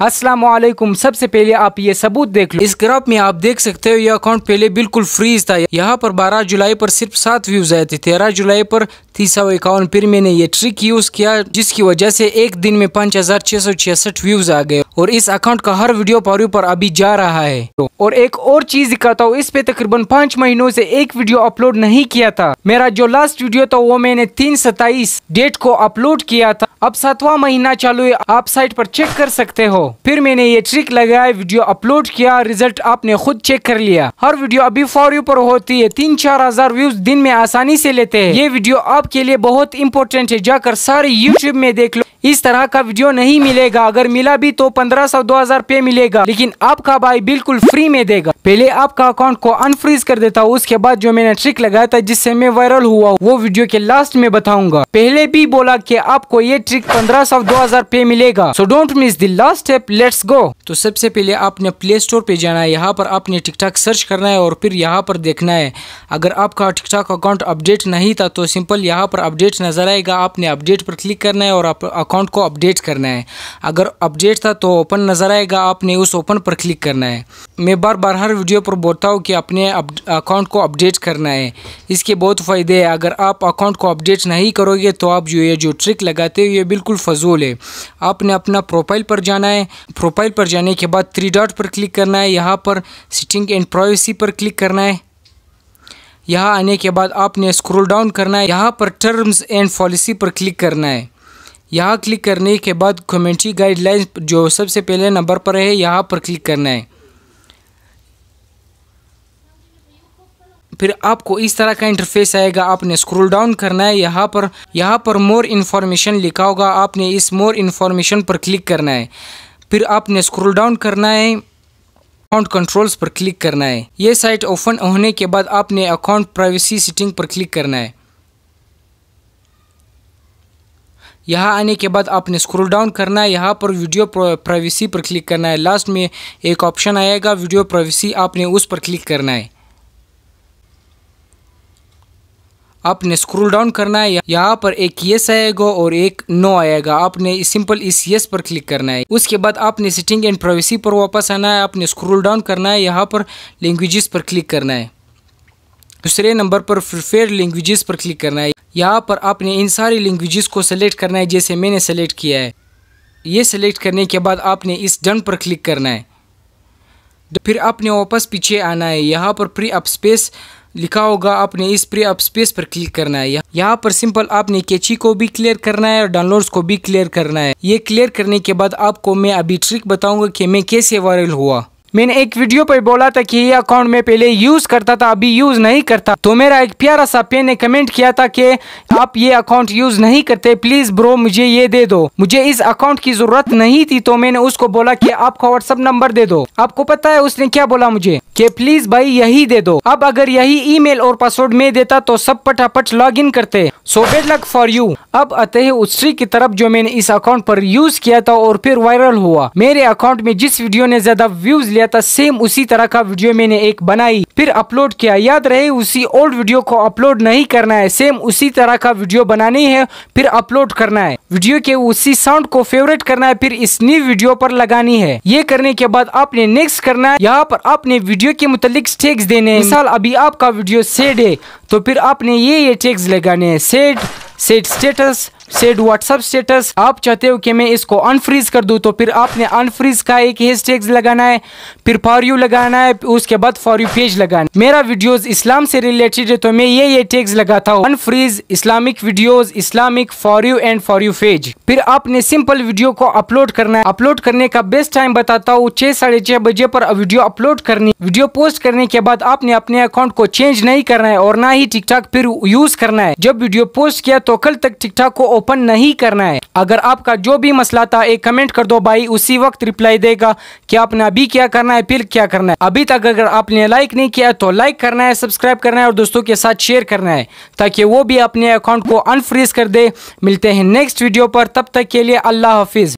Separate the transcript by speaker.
Speaker 1: असलम सबसे पहले आप ये सबूत देख लो इस ग्राफ में आप देख सकते हो यह अकाउंट पहले बिल्कुल फ्रीज था यहाँ पर 12 जुलाई पर सिर्फ सात व्यूज आए थे तेरह जुलाई पर तीन सौ इक्यावन फिर मैंने ये ट्रिक यूज किया जिसकी वजह से एक दिन में पाँच हजार छह सौ छियासठ व्यूज आ गए और इस अकाउंट का हर वीडियो पारू पर अभी जा रहा है तो, और एक और चीज दिखाता हूँ इस पे तकरीबन पाँच महीनों से एक वीडियो अपलोड नहीं किया था मेरा जो लास्ट वीडियो था वो मैंने तीन सताइस डेट को अपलोड किया था अब सातवां महीना चालू है आप साइट पर चेक कर सकते हो फिर मैंने ये ट्रिक लगाया वीडियो अपलोड किया रिजल्ट आपने खुद चेक कर लिया हर वीडियो अभी फॉर यू पर होती है तीन चार हजार व्यूज दिन में आसानी से लेते हैं ये वीडियो आपके लिए बहुत इंपॉर्टेंट है जाकर सारे यूट्यूब में देख लो इस तरह का वीडियो नहीं मिलेगा अगर मिला भी तो पंद्रह सौ दो हजार पे मिलेगा लेकिन आपका भाई बिल्कुल फ्री में देगा पहले आपका अकाउंट को अनफ्रीज कर देता हूँ उसके बाद जो मैंने ट्रिक लगाया था जिससे मैं वायरल हुआ वो वीडियो के लास्ट में बताऊंगा पहले भी बोला की आपको ये ट्रिक पंद्रह सौ दो हजार पे मिलेगा so don't miss the last step let's go तो सबसे पहले आपने प्ले स्टोर पे जाना है यहाँ पर आपने टिकटॉक सर्च करना है और फिर यहाँ पर देखना है अगर आपका टिकटॉक अकाउंट अपडेट नहीं था तो सिंपल यहाँ पर अपडेट नजर आएगा आपने अपडेट पर क्लिक करना है और अकाउंट को अपडेट करना है अगर अपडेट था तो ओपन नज़र आएगा आपने उस ओपन पर क्लिक करना है मैं बार बार हर वीडियो पर बोलता हूँ कि अपने अकाउंट को अपडेट करना है इसके बहुत फ़ायदे हैं अगर आप अकाउंट को अपडेट नहीं करोगे तो आप जो ये जो ट्रिक लगाते हो ये बिल्कुल फजूल है आपने अपना प्रोफाइल पर जाना है प्रोफाइल पर जाने के बाद थ्री डॉट पर क्लिक करना है यहाँ पर सिटिंग एंड प्राइवेसी पर क्लिक करना है यहाँ आने के बाद आपने स्क्रॉल डाउन करना है यहाँ पर टर्म्स एंड पॉलिसी पर क्लिक करना है यहाँ क्लिक करने के बाद कमेंट्री गाइडलाइंस जो सबसे पहले नंबर पर है यहाँ पर क्लिक करना है फिर आपको इस तरह का इंटरफेस आएगा आपने स्क्रॉल डाउन करना है यहाँ पर यहाँ पर मोर इन्फॉर्मेशन लिखा होगा आपने इस मोर इन्फॉर्मेशन पर क्लिक करना है फिर आपने स्क्रॉल डाउन करना है अकाउंट कंट्रोल्स पर क्लिक करना है ये साइट ओपन होने के बाद आपने अकाउंट प्राइवेसी सेटिंग पर क्लिक करना है यहाँ आने के बाद आपने स्क्रोल डाउन करना है यहाँ पर वीडियो प्राइवेसी पर क्लिक करना है लास्ट में एक ऑप्शन आएगा वीडियो प्राइवेसी आपने उस पर क्लिक करना है आपने स्क्रॉल डाउन करना है यहाँ पर एक यस आएगा और एक नो आएगा आपने सिंपल इस यस पर क्लिक करना है उसके बाद आपने सेटिंग एंड प्राइवेसी पर वापस आना है आपने स्क्रोल डाउन करना है यहाँ पर लैंग्वेजेस पर क्लिक करना है दूसरे नंबर पर फिर लैंग्वेजेस पर क्लिक करना है यहाँ पर आपने इन सारी लैंग्वेजेस को सेलेक्ट करना है जैसे मैंने सेलेक्ट किया है ये सेलेक्ट करने के बाद आपने इस डन पर क्लिक करना है तो फिर आपने वापस पीछे आना है यहाँ पर प्री अप स्पेस लिखा होगा आपने इस प्री अप स्पेस पर क्लिक करना है यहाँ पर सिंपल आपने कैची को भी क्लियर करना है और डाउनलोड्स को भी क्लियर करना है ये क्लियर करने के बाद आपको मैं अभी ट्रिक बताऊंगा कि मैं कैसे वायरल हुआ मैंने एक वीडियो पर बोला था कि ये अकाउंट मैं पहले यूज़ करता था अभी यूज़ नहीं करता तो मेरा एक प्यारा सा पेन ने कमेंट किया था कि आप ये अकाउंट यूज़ नहीं करते प्लीज़ ब्रो मुझे ये दे दो मुझे इस अकाउंट की ज़रूरत नहीं थी तो मैंने उसको बोला कि आपका व्हाट्सअप नंबर दे दो आपको पता है उसने क्या बोला मुझे कि प्लीज़ भाई यही दे दो अब अगर यही ईमेल और पासवर्ड में देता तो सब पटापट लॉगिन करते so good luck for you अब आते हैं उस की तरफ जो मैंने इस अकाउंट पर यूज़ किया था और फिर वायरल हुआ मेरे अकाउंट में जिस वीडियो ने ज़्यादा व्यूज़ लिया किया था सेम उसी तरह का वीडियो मैंने एक बनाई फिर अपलोड किया याद रहे उसी ओल्ड वीडियो को अपलोड नहीं करना है सेम उसी तरह का वीडियो बनानी है फिर अपलोड करना है वीडियो के उसी साउंड को फेवरेट करना है फिर इस न्यू वीडियो पर लगानी है ये करने के बाद आपने नेक्स्ट करना है यहाँ पर आपने वीडियो के मुतालिक टेक्स देने मिसाल अभी आपका वीडियो सेड है तो फिर आपने ये ये टेक्स लगाने हैं sad sad status sad WhatsApp status आप चाहते हो कि मैं इसको अनफ्रीज कर दूँ तो फिर आपने अनफ्रीज का एक हैशटैग लगाना है फिर फॉर यू लगाना है उसके बाद फॉर यू पेज लगाना मेरा वीडियोस इस्लाम से रिलेटेड है तो मैं ये ये टैग्स लगाता हूँ unfreeze Islamic videos Islamic for you and for you page फिर आपने सिंपल वीडियो को अपलोड करना है अपलोड करने का बेस्ट टाइम बताता हूँ छह साढ़े बजे पर वीडियो अपलोड करनी वीडियो पोस्ट करने के बाद आपने अपने अकाउंट को चेंज नहीं करना है और ना ही टिकटॉक फिर यूज करना है जब वीडियो पोस्ट किया तो कल तक टिकटॉक को ओपन नहीं करना है अगर आपका जो भी मसला था एक कमेंट कर दो भाई उसी वक्त रिप्लाई देगा कि आपने अभी क्या करना है फिर क्या करना है अभी तक अगर आपने लाइक नहीं किया तो लाइक करना है सब्सक्राइब करना है और दोस्तों के साथ शेयर करना है ताकि वो भी अपने अकाउंट को अनफ्रीज कर दे मिलते हैं नेक्स्ट वीडियो पर तब तक के लिए अल्लाह हाफिज़